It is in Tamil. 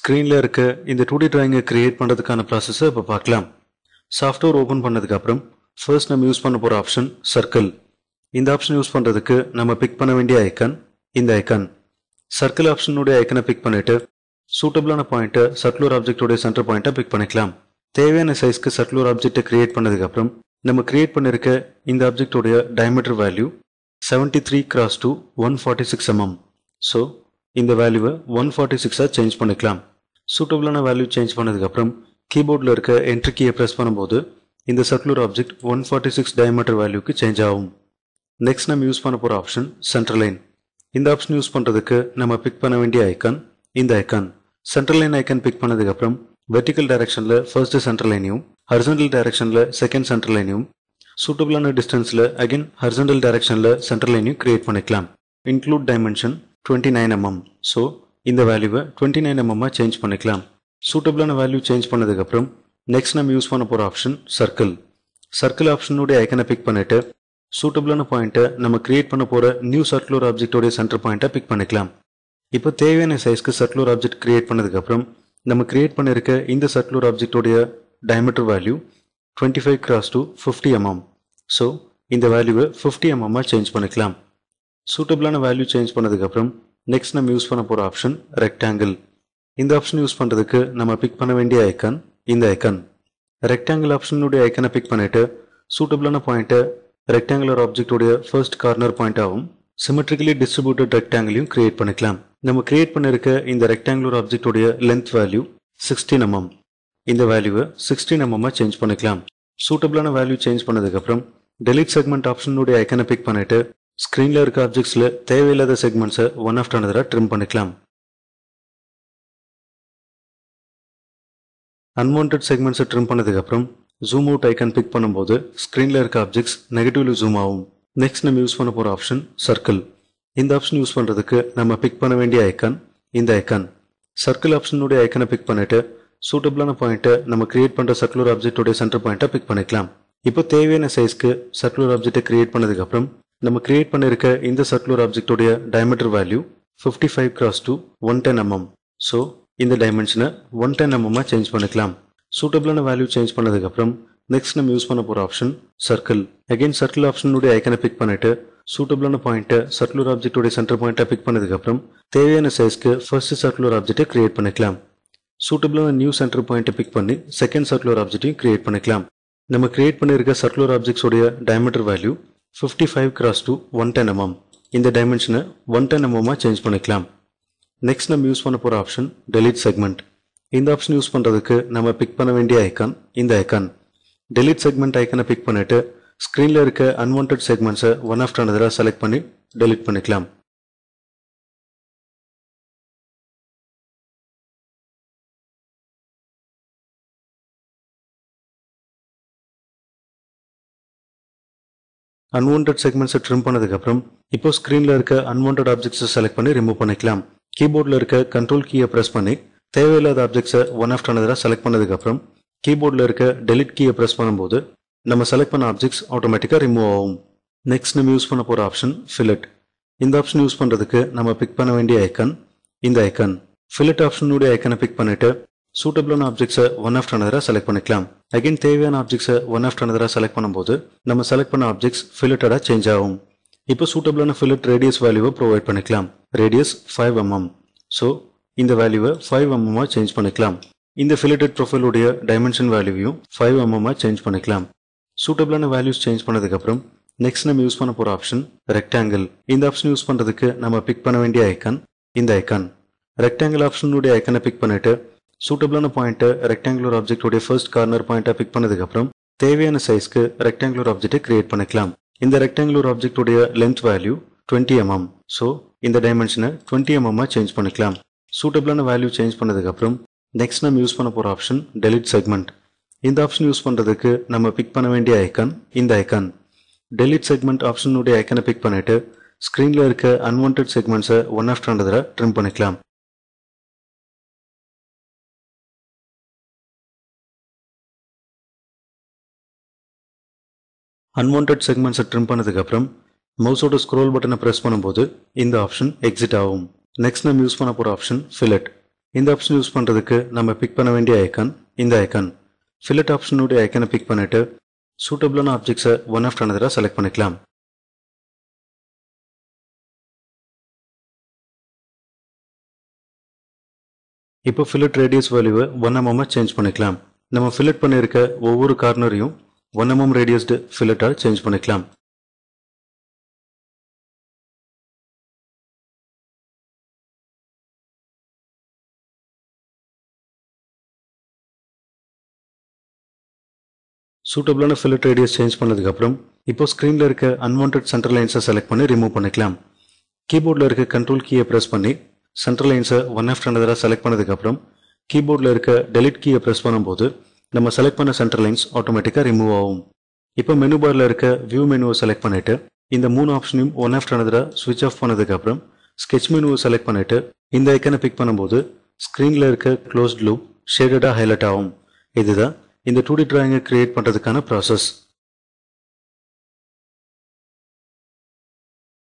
ஸ்க்ரீனில் இருக்க இந்த டூ டி ட்ராயிங்கை க்ரியேட் பண்ணுறதுக்கான ப்ராசஸை இப்போ பார்க்கலாம் சாஃப்ட்வேர் ஓப்பன் பண்ணதுக்கப்புறம் ஃபர்ஸ்ட் நம்ம யூஸ் பண்ண போகிற ஆப்ஷன் சர்க்கிள் இந்த ஆப்ஷன் யூஸ் பண்ணுறதுக்கு நம்ம பிக் பண்ண வேண்டிய ஐக்கன் இந்த ஐக்கன் சர்க்கிள் ஆப்ஷனுடைய ஐக்கனை பிக் பண்ணிவிட்டு சூட்டபிளான பாயிண்ட்டை சர்க்குலர் ஆப்ஜெக்டோடைய சென்டர் பாயிண்ட்டை பிக் பண்ணிக்கலாம் தேவையான சைஸ்க்கு சர்க்குலர் ஆப்ஜெக்டை க்ரியேட் பண்ணதுக்கப்புறம் நம்ம க்ரியேட் பண்ணியிருக்க இந்த ஆப்ஜெக்டோடைய diameter value seventy three cross two one forty six MM so இந்த வேல்யூவை ஒன் ஃபார்ட்டி சிக்ஸாக சேஞ்ச் பண்ணிக்கலாம் சூட்டபுளான வேல்யூ சேஞ்ச் பண்ணதுக்கப்புறம் கீபோர்டில் இருக்க என்ட்ரி கீயை ப்ரெஸ் பண்ணும்போது இந்த circular object one forty six diameter வேல்யூக்கு சேஞ்ச் ஆகும் நெக்ஸ்ட் நம்ம யூஸ் பண்ண போகிற ஆப்ஷன் சென்ட்ரல் லைன் இந்த ஆப்ஷன் யூஸ் பண்ணுறதுக்கு நம்ம பிக் பண்ண வேண்டிய ஐக்கான் இந்த icon central line icon pick பண்ணதுக்கப்புறம் வெர்டிக்கல் டைரக்ஷனில் ஃபர்ஸ்ட் சென்ட்ரல் லைனையும் ஹர்சென்டல் டைரக்ஷனில் செகண்ட் சென்ட்ரல் லைனையும் சூட்டபிளான டிஸ்டன்ஸில் அகெயின் ஹரிசண்டல் டைரக்ஷனில் சென்ட்ரல் லைனையும் கிரியேட் பண்ணிக்கலாம் include dimension twenty nine MM so இந்த வேல்யூவை டுவெண்ட்டி நைன் எம்எம்மாக சேஞ்ச் பண்ணிக்கலாம் சூட்டபிளான வேல்யூ சேஞ்ச் பண்ணதுக்கப்புறம் நெக்ஸ்ட் நம்ம யூஸ் பண்ண போகிற ஆப்ஷன் சர்க்கிள் சர்க்கிள் ஆப்ஷனுடைய ஐக்கனை பிக் பண்ணிவிட்டு சூட்டபிளான பாயிண்ட்டை நம்ம கிரியேட் பண்ண போகிற நியூ சர்க்குலர் ஆப்ஜெக்டோடைய சென்டர் பாயிண்ட்டை பிக் பண்ணிக்கலாம் இப்போ தேவையான சைஸ்க்கு சர்க்குலர் ஆப்ஜெக்ட் கிரியேட் பண்ணதுக்கப்புறம் நம்ம கிரியேட் பண்ணியிருக்க இந்த சர்க்குலர் ஆப்ஜெக்டோடைய diameter value twenty five cross two fifty MM so இந்த வேல்யூவை ஃபிஃப்டி எம்எம்மாக சேஞ்ச் பண்ணிக்கலாம் சூட்டபிளான வேல்யூ சேஞ்ச் பண்ணதுக்கப்புறம் நெக்ஸ்ட் நம்ம யூஸ் பண்ண போகிற ஆப்ஷன் ரெக்டாங்கிள் இந்த ஆப்ஷன் யூஸ் பண்ணுறதுக்கு நம்ம பிக் பண்ண வேண்டிய ஐக்கான் இந்த ஐக்கான் ரெக்டாங்கிள் ஆப்ஷனுடைய ஐக்கனை பிக் பண்ணிவிட்டு சூட்டபிளான பாயிண்ட்டை ரெக்டாங்குலர் ஆப்ஜெக்டோடைய ஃபர்ஸ்ட் கார்னர் பாயிண்ட்டாகவும் சிமெட்ரிக்கலி டிஸ்ட்ரிபியூட்டட் ரெக்டாங்கிளையும் கிரியேட் பண்ணிக்கலாம் நம்ம கிரியேட் பண்ணிருக்க இந்த ரெக்டாங்குலர் ஆப்ஜெக்டோடைய லென்த் வேல்யூ சிக்ஸ்டீன் எம்எம் இந்த வேல்யூவை சிக்ஸ்டீன் எம்எம்மாக சேஞ்ச் பண்ணிக்கலாம் சூட்டபிளான வேல்யூ சேஞ்ச் பண்ணதுக்கப்புறம் டெலிட் செக்மெண்ட் ஆப்ஷனுடைய ஐக்கனை பிக் பண்ணிவிட்டு ஸ்க்ரீனில் இருக்க ஆப்ஜெக்ட்ஸில் தேவையில்லாத செக்மெண்ட்ஸை ஒன் ஆஃப்ட் அனதராக ட்ரிம் பண்ணிக்கலாம் அன்வான்ட் செக்மெண்ட்ஸை ட்ரிம் பண்ணதுக்கப்புறம் ஜூம் அவுட் ஐக்கன் பிக் பண்ணும்போது ஸ்க்ரீனில் இருக்க ஆப்ஜெக்ட்ஸ் நெகட்டிவ்லி ஜூம் ஆகும் நெக்ஸ்ட் நம்ம யூஸ் பண்ண போகிற ஆப்ஷன் சர்க்கிள் இந்த ஆப்ஷன் யூஸ் பண்ணுறதுக்கு நம்ம பிக் பண்ண வேண்டிய ஐக்கான் இந்த ஐக்கான் சர்க்கிள் ஆப்ஷனுடைய ஐக்கனை பிக் பண்ணிவிட்டு சூட்டபிளான பாயிண்ட்டை நம்ம கிரியேட் பண்ணுற சர்க்குலர் ஆப்ஜெக்டோடைய சென்டர் பாயிண்ட்டை பிக் பண்ணிக்கலாம் இப்போ தேவையான சைஸ்க்கு சர்க்குலர் ஆப்ஜெக்டை கிரியேட் பண்ணதுக்கப்புறம் நம்ம கிரியேட் பண்ணியிருக்க இந்த சர்க்குலர் ஆப்ஜெக்டோடைய diameter value fifty five cross two one ten MM so இந்த டைமென்ஷனை ஒன் டென் எம்எம்மாக சேஞ்ச் பண்ணிக்கலாம் சூட்டபிளான வேல்யூ சேஞ்ச் பண்ணதுக்கப்புறம் நெக்ஸ்ட் நம்ம யூஸ் பண்ண போகிற ஆப்ஷன் சர்க்கிள் அகைன் சர்க்கிள் ஆப்ஷனுடைய ஐக்கனை பிக் பண்ணிட்டு சூட்டபிளான பாயிண்ட்டை சர்க்குலர் ஆப்ஜெக்டோடைய சென்டர் பாயிண்ட்டை பிக் பண்ணதுக்கப்புறம் தேவையான சைஸ்க்கு ஃபர்ஸ்ட் சர்க்குலர் ஆப்ஜெக்டை கிரியேட் பண்ணிக்கலாம் சூட்டபிளான நியூ சென்டர் பாயிண்ட்டை பிக் பண்ணி செகண்ட் சர்க்குலர் ஆப்ஜெக்டையும் கிரியேட் பண்ணிக்கலாம் நம்ம கிரியேட் பண்ணியிருக்க circular ஆப்ஜெக்ட்ஸோடைய diameter value fifty five cross two one ten MM இந்த டைமென்ஷனை ஒன் டென் எம்எம்மாக சேஞ்ச் பண்ணிக்கலாம் நெக்ஸ்ட் நம்ம யூஸ் பண்ண போகிற ஆப்ஷன் டெலிட் செக்மெண்ட் இந்த ஆப்ஷன் யூஸ் பண்ணுறதுக்கு நம்ம பிக் பண்ண வேண்டிய ஐக்கான் இந்த ஐக்கான் டெலிட் செக்மெண்ட் ஐக்கனை பிக் பண்ணிவிட்டு ஸ்க்ரீனில் இருக்க அன்வான்ட் செக்மெண்ட்ஸை ஒன் ஆஃப்டர் அனதராக செலக்ட் பண்ணி டெலிட் பண்ணிக்கலாம் அன்வான்ட் செக்மெண்ட்ஸை ட்ரிம் பண்ணதுக்கப்புறம் இப்போ ஸ்க்ரீனில் இருக்க அன்வான்ட் ஆப்ஜெக்ட்ஸை செலக்ட் பண்ணி ரிமூவ் பண்ணிக்கலாம் கீபோர்டில் இருக்க கண்ட்ரோல் கீயை ப்ரெஸ் பண்ணி தேவையில்லாத ஆப்ஜெக்ட்ஸை ஒன் ஆஃப்ட் அனதராக செலக்ட் பண்ணதுக்கப்புறம் கீபோர்டில் இருக்க டெலிட் கீயை ப்ரெஸ் பண்ணும்போது நம்ம செலக்ட் பண்ண ஆப்ஜெக்ட்ஸ் ஆட்டோமேட்டிக்காக ரிமூவ் ஆகும் நெக்ஸ்ட் நம்ம யூஸ் பண்ண போகிற ஆப்ஷன் ஃபில்லட் இந்த ஆப்ஷன் யூஸ் பண்ணுறதுக்கு நம்ம பிக் பண்ண வேண்டிய ஐக்கன் இந்த ஐக்கன் ஃபில்லட் ஆப்ஷனுடைய ஐக்கனை பிக் பண்ணிவிட்டு சூட்டபிளான ஆப்ஜெக்ட்ஸை ஒன் ஆஃப்டர் அனதராக செலக்ட் பண்ணிக்கலாம் அகைன் தேவையான ஆப்ஜெக்ட்ஸை ஒன் ஆஃப்டர் அனதராக செலக்ட் பண்ணும்போது நம்ம செலக்ட் பண்ண ஆப்ஜெக்ட்ஸ் ஃபில்லட்டடாக சேஞ்ச் ஆகும் இப்போ சூட்டபிளான ஃபில்லட் ரேடியஸ் வேல்யூவை ப்ரொவைட் பண்ணிக்கலாம் ரேடியஸ் ஃபைவ் எம்எம் ஸோ இந்த வேல்யூவை ஃபைவ் எம்எம்மாக சேஞ்ச் பண்ணிக்கலாம் இந்த ஃபில்லட்டட் ப்ரொஃபைலுடைய டைமென்ஷன் வேல்யூவையும் ஃபைவ் எம்எம்மாக சேஞ்ச் பண்ணிக்கலாம் சூட்டபிளான வேல்யூஸ் சேஞ்ச் பண்ணதுக்கப்புறம் நெக்ஸ்ட் நம்ம யூஸ் பண்ண போகிற ஆப்ஷன் ரெக்டாங்கிள் இந்த ஆப்ஷன் யூஸ் பண்ணுறதுக்கு நம்ம பிக் பண்ண வேண்டிய ஐக்கான் இந்த ஐக்கான் ரெக்டாங்கிள் ஆப்ஷனுடைய ஐக்கனை பிக் பண்ணிவிட்டு சூட்டபிளான பாயிண்ட்டை ரெக்டாங்குலர் ஆப்ஜெக்டோடைய ஃபர்ஸ்ட் கார்னர் பாயிண்ட்டை பிக் பண்ணதுக்கப்புறம் தேவையான சைஸ்க்கு ரெக்டாங்குலர் ஆப்ஜெக்டை கிரியேட் பண்ணிக்கலாம் இந்த ரெக்டாங்குலர் ஆப்ஜெக்டோடைய length value twenty MM so இந்த டைமென்ஷனை டுவெண்ட்டி எம்எம்மாக சேஞ்ச் பண்ணிக்கலாம் சூட்டபிளான வேல்யூ சேஞ்ச் பண்ணதுக்கப்புறம் நெக்ஸ்ட் நம்ம யூஸ் பண்ண போகிற ஆப்ஷன் டெலிட் செக்மெண்ட் இந்த ஆப்ஷன் யூஸ் பண்ணுறதுக்கு நம்ம பிக் பண்ண வேண்டிய ஐக்கான் இந்த ஐக்கான் டெலிட் செக்மெண்ட் ஆப்ஷனுடைய ஐக்கனை பிக் பண்ணிவிட்டு ஸ்க்ரீனில் இருக்க அன்வான்ட் செக்மெண்ட்ஸை ஒன் ஆஃப்டர் அண்டதில் ட்ரிம் பண்ணிக்கலாம் அன்வான்ட் செக்மெண்ட்ஸை ட்ரிம் பண்ணதுக்கப்புறம் மவுஸோட ஸ்க்ரோல் பட்டனை ப்ரெஸ் பண்ணும்போது இந்த ஆப்ஷன் எக்ஸிட் ஆகும் நெக்ஸ்ட் நம்ம யூஸ் பண்ண போகிற ஆப்ஷன் ஃபில்லட் இந்த ஆப்ஷன் யூஸ் பண்ணுறதுக்கு நம்ம பிக் பண்ண வேண்டிய ஐக்கான் இந்த ஐக்கான் ஃபில்லட் ஆப்ஷனுடைய ஐக்கனை பிக் பண்ணிவிட்டு சூட்டபிளான ஆப்ஜெக்ட்ஸை ஒன் ஆஃப்டர் அனதராக செலக்ட் பண்ணிக்கலாம் இப்போ ஃபில்லட் ரேடியஸ் வேல்யூவை ஒன் எம்எம்மாக சேஞ்ச் பண்ணிக்கலாம் நம்ம ஃபில்லட் பண்ணியிருக்க ஒவ்வொரு கார்னரையும் ஒன் எம்எம் ரேடியஸ்டு ஃபில்லட்டாக சேஞ்ச் பண்ணிக்கலாம் சூட்டபிளான radius ரேடியஸ் சேஞ்ச் பண்ணதுக்கப்புறம் இப்போ ஸ்க்ரீனில் இருக்க unwanted சென்ட்ரல் லைன்ஸை செலக்ட் பண்ணி remove பண்ணிக்கலாம் கீபோர்டில் இருக்க கண்ட்ரோல் கீயை ப்ரெஸ் பண்ணி சென்ட்ரல் லைன்ஸை ஒன் ஆஃப்டர் அனதராக செலக்ட் பண்ணதுக்கப்புறம் கீபோர்டில் இருக்க டெலிட் press ப்ரெஸ் பண்ணும்போது நம்ம செலக்ட் பண்ண சென்டர் லைன்ஸ் ஆட்டோமேட்டிக்காக ரிமூவ் ஆகும் இப்போ மெனு பாரில் இருக்க வியூ மெனுவை செலக்ட் பண்ணிட்டு இந்த மூணு ஆப்ஷனையும் ஒன் ஆஃப்டர் அனதராக சுவிச் ஆஃப் பண்ணதுக்கப்புறம் ஸ்கெச் மெனுவை செலக்ட் பண்ணிட்டு இந்த ஐக்கனை பிக் பண்ணும்போது ஸ்க்ரீனில் இருக்க க்ளோஸ்ட் லூப் ஷேடடாக ஹைலைட் ஆகும் இதுதான் இந்த டூ டி டிராயிங்கை க்ரியேட் பண்ணுறதுக்கான ப்ராசஸ்